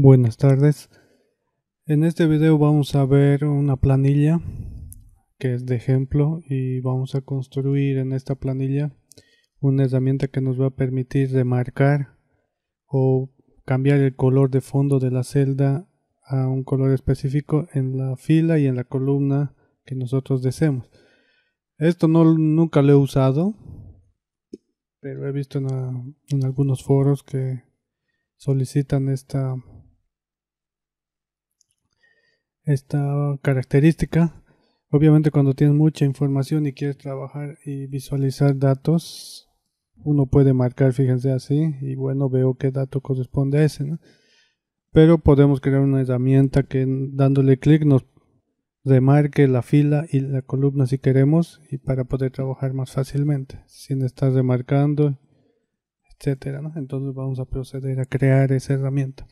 Buenas tardes. En este video vamos a ver una planilla que es de ejemplo y vamos a construir en esta planilla una herramienta que nos va a permitir remarcar o cambiar el color de fondo de la celda a un color específico en la fila y en la columna que nosotros deseemos. Esto no, nunca lo he usado, pero he visto en, en algunos foros que solicitan esta esta característica. Obviamente cuando tienes mucha información y quieres trabajar y visualizar datos, uno puede marcar, fíjense así, y bueno, veo qué dato corresponde a ese. Pero podemos crear una herramienta que dándole clic nos remarque la fila y la columna si queremos y para poder trabajar más fácilmente, sin estar remarcando, etcétera. Entonces vamos a proceder a crear esa herramienta.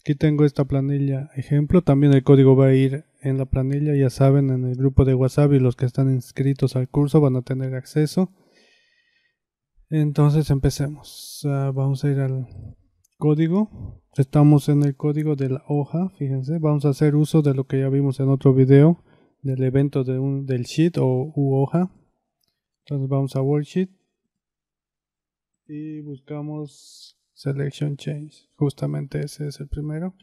Aquí tengo esta planilla ejemplo. También el código va a ir en la planilla. Ya saben, en el grupo de WhatsApp y los que están inscritos al curso van a tener acceso. Entonces empecemos. Ah, vamos a ir al código. Estamos en el código de la hoja. Fíjense, vamos a hacer uso de lo que ya vimos en otro video del evento de del sheet o u hoja. Entonces vamos a worksheet y buscamos selection change. Justamente ese es el primero.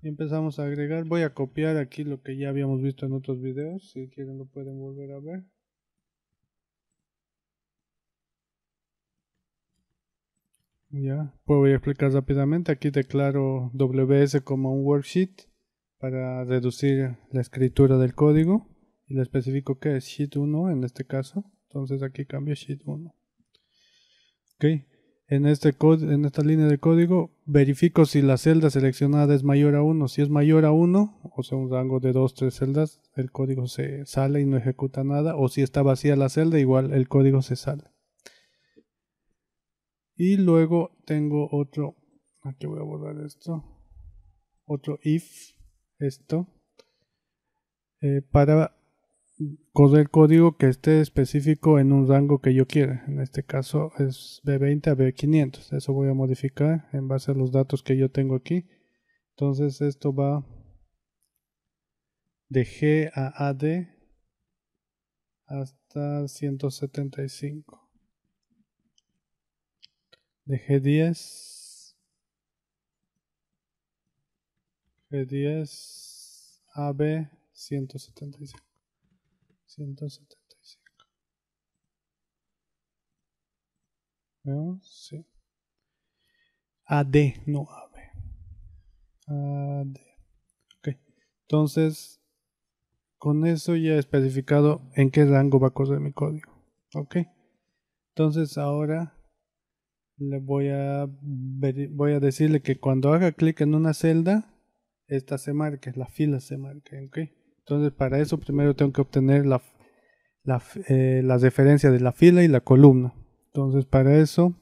Y empezamos a agregar. Voy a copiar aquí lo que ya habíamos visto en otros videos. Si quieren lo pueden volver a ver. Ya, pues voy a explicar rápidamente. Aquí declaro WS como un worksheet para reducir la escritura del código y le especifico que es sheet 1 en este caso. Entonces aquí cambio sheet 1. Ok en, este en esta línea de código, verifico si la celda seleccionada es mayor a 1. Si es mayor a 1, o sea, un rango de 2, 3 celdas, el código se sale y no ejecuta nada. O si está vacía la celda, igual el código se sale. Y luego tengo otro, aquí voy a borrar esto, otro if, esto, eh, para corre el código que esté específico en un rango que yo quiera. En este caso es B20 a B500. Eso voy a modificar en base a los datos que yo tengo aquí. Entonces esto va de G a AD hasta 175. De G10 G10 AB 175. 175. Sí. no Entonces, con eso ya he especificado en qué rango va a correr mi código. Ok. Entonces ahora le voy a, voy a decirle que cuando haga clic en una celda, esta se marque, la fila se marque. Entonces, para eso primero tengo que obtener la, la, eh, las referencias de la fila y la columna. Entonces, para eso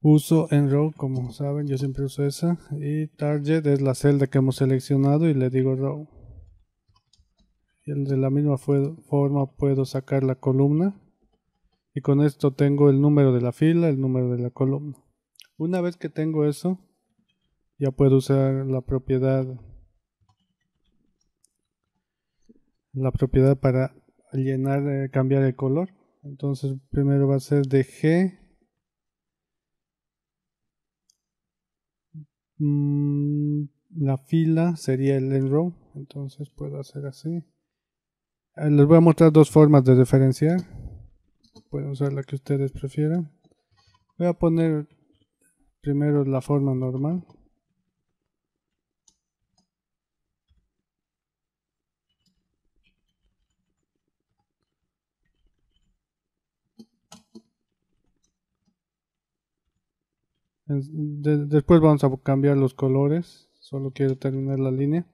uso en row, como saben, yo siempre uso esa. Y target es la celda que hemos seleccionado y le digo row. Y de la misma forma puedo sacar la columna. Y con esto tengo el número de la fila, el número de la columna. Una vez que tengo eso, ya puedo usar la propiedad la propiedad para llenar, eh, cambiar el color. Entonces primero va a ser de G. Mm, la fila sería el enrow. Entonces puedo hacer así. Eh, les voy a mostrar dos formas de referenciar. Pueden usar la que ustedes prefieran. Voy a poner primero la forma normal. después vamos a cambiar los colores. Solo quiero terminar la línea.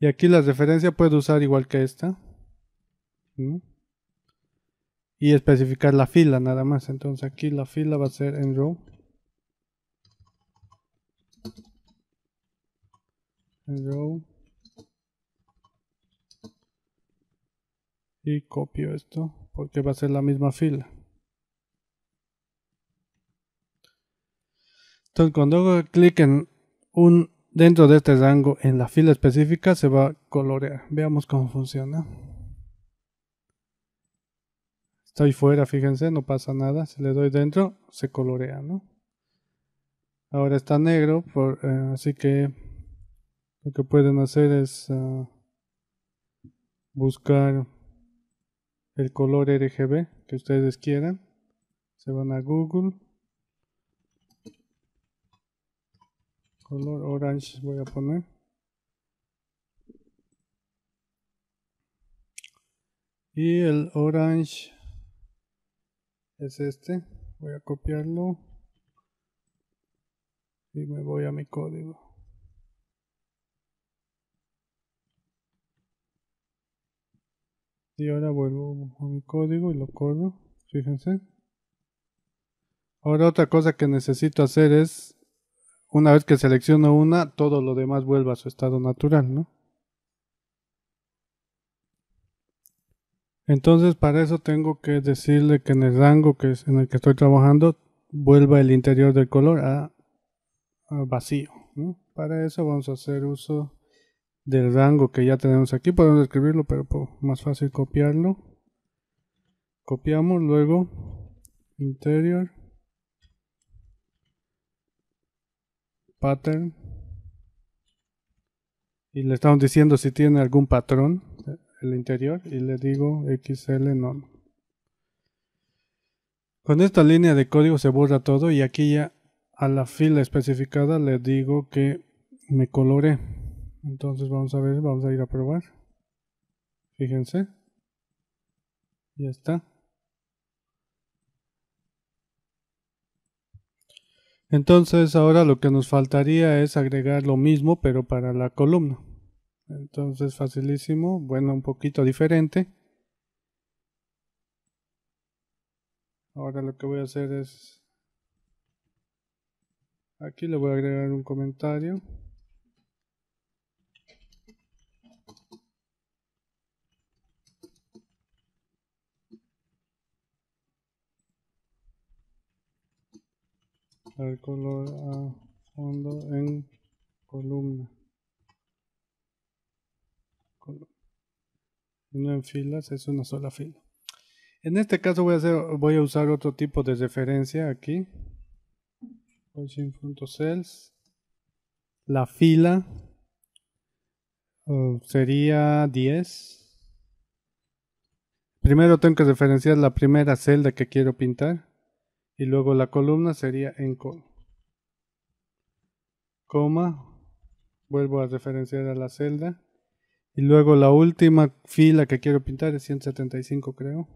Y aquí la referencia puede usar igual que esta. Y especificar la fila nada más. Entonces aquí la fila va a ser en row. En row. Y copio esto porque va a ser la misma fila. Entonces, cuando hago clic en un dentro de este rango en la fila específica, se va a colorear. Veamos cómo funciona. Estoy fuera, fíjense, no pasa nada. Si le doy dentro, se colorea, ¿no? Ahora está negro, por, eh, así que lo que pueden hacer es ah, buscar el color RGB que ustedes quieran. Se van a Google color orange voy a poner y el orange es este voy a copiarlo y me voy a mi código y ahora vuelvo a mi código y lo corro fíjense ahora otra cosa que necesito hacer es una vez que selecciono una, todo lo demás vuelve a su estado natural, ¿no? Entonces para eso tengo que decirle que en el rango que es en el que estoy trabajando vuelva el interior del color a, vacío. Para eso vamos a hacer uso del rango que ya tenemos aquí. Podemos escribirlo, pero más fácil copiarlo. Copiamos luego interior pattern. Y le estamos diciendo si tiene algún patrón eh, el interior. Y le digo XL no Con esta línea de código se borra todo y aquí ya a la fila especificada le digo que me colore. Entonces vamos a ver, vamos a ir a probar. Fíjense. Ya está. Entonces ahora lo que nos faltaría es agregar lo mismo pero para la columna. Entonces facilísimo, bueno, un poquito diferente. Ahora lo que voy a hacer es... Aquí le voy a agregar un comentario. el color a fondo en columna no en filas es una sola fila en este caso voy a voy a usar otro tipo de referencia aquí cel la fila uh, sería 10 primero tengo que referenciar la primera celda que quiero pintar y luego la columna sería en col. Coma, vuelvo a referenciar a la celda. Y luego la última fila que quiero pintar es 175 creo.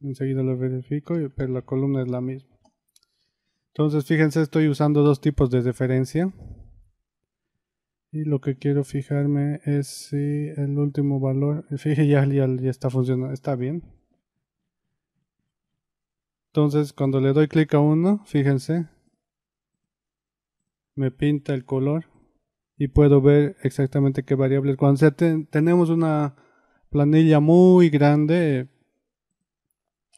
Enseguida lo verifico, pero la columna es la misma. Entonces fíjense, estoy usando dos tipos de referencia. Y lo que quiero fijarme es si el último valor, fíjense ya está funcionando, está bien. Entonces, cuando le doy clic a uno, fíjense, me pinta el color y puedo ver exactamente qué variables. Cuando tenemos una planilla muy grande,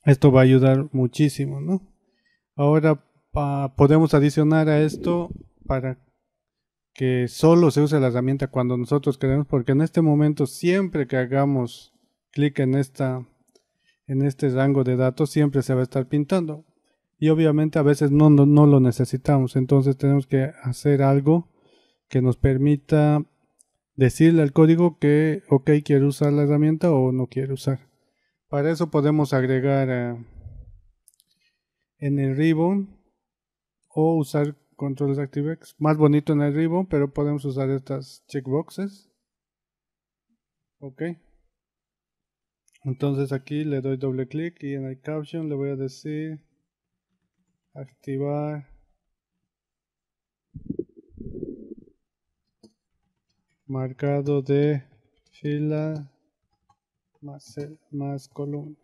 esto va a ayudar muchísimo, ¿no? Ahora podemos adicionar a esto para que solo se use la herramienta cuando nosotros queremos, porque en este momento siempre que hagamos clic en esta en este rango de datos siempre se va a estar pintando. Y obviamente a veces no, no, lo necesitamos, entonces tenemos que hacer algo que nos permita decirle al código que, ok, quiero usar la herramienta o no quiere usar. Para eso podemos agregar eh, en el ribbon o usar controles ActiveX. Más bonito en el ribbon, pero podemos usar estas checkboxes. Ok. Entonces aquí le doy doble clic y en el caption le voy a decir activar marcado de fila más, más columna.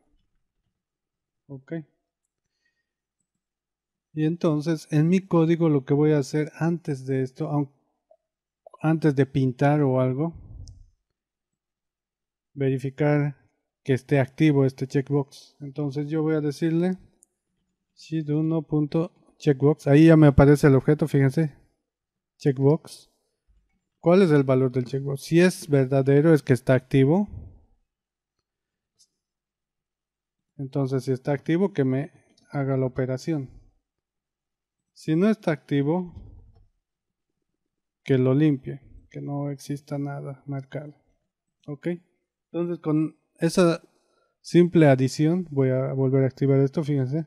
Ok. Y entonces en mi código lo que voy a hacer antes de esto, antes de pintar o algo, verificar que esté activo este checkbox. Entonces yo voy a decirle checkbox Ahí ya me aparece el objeto, fíjense. Checkbox. ¿Cuál es el valor del checkbox? Si es verdadero es que está activo. Entonces si está activo que me haga la operación. Si no está activo, que lo limpie, que no exista nada marcado. ¿Ok? Entonces con esa simple adición, voy a volver a activar esto, fíjense.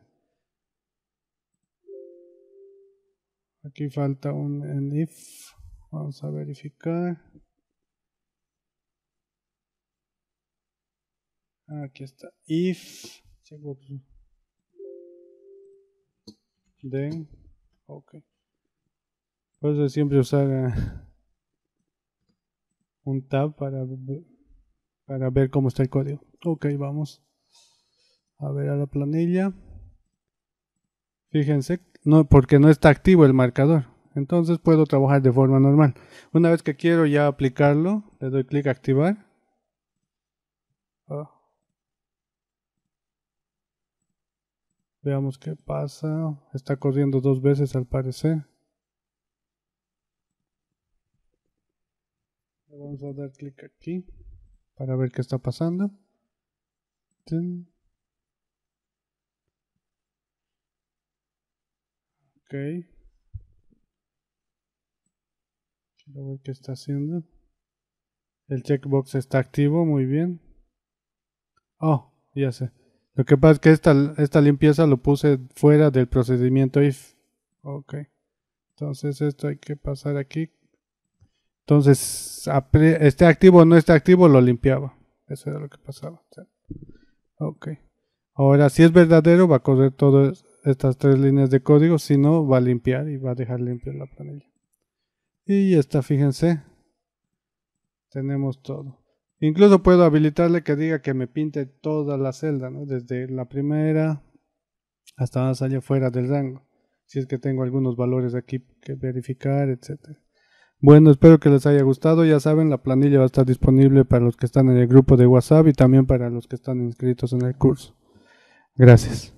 Aquí falta un if. Vamos a verificar. Aquí está. If. Then. Ok. Por eso siempre usar eh, un tab para para ver cómo está el código. Ok, vamos a ver a la planilla. Fíjense, no, porque no está activo el marcador. Entonces puedo trabajar de forma normal. Una vez que quiero ya aplicarlo, le doy clic a activar. Ah. Veamos qué pasa. Está corriendo dos veces al parecer. vamos a dar clic aquí para ver qué está pasando. Ok. Quiero ver qué está haciendo. El checkbox está activo, muy bien. Oh, ya sé. Lo que pasa es que esta, esta limpieza lo puse fuera del procedimiento if. Ok. Entonces esto hay que pasar aquí entonces, esté activo o no esté activo, lo limpiaba. Eso era lo que pasaba. Ok. Ahora, si es verdadero, va a correr todas estas tres líneas de código. Si no, va a limpiar y va a dejar limpia la planilla. Y ya está, fíjense. Tenemos todo. Incluso puedo habilitarle que diga que me pinte toda la celda, ¿no? Desde la primera hasta más allá fuera del rango. Si es que tengo algunos valores aquí que verificar, etcétera. Bueno, espero que les haya gustado. Ya saben, la planilla va a estar disponible para los que están en el grupo de WhatsApp y también para los que están inscritos en el curso. Gracias.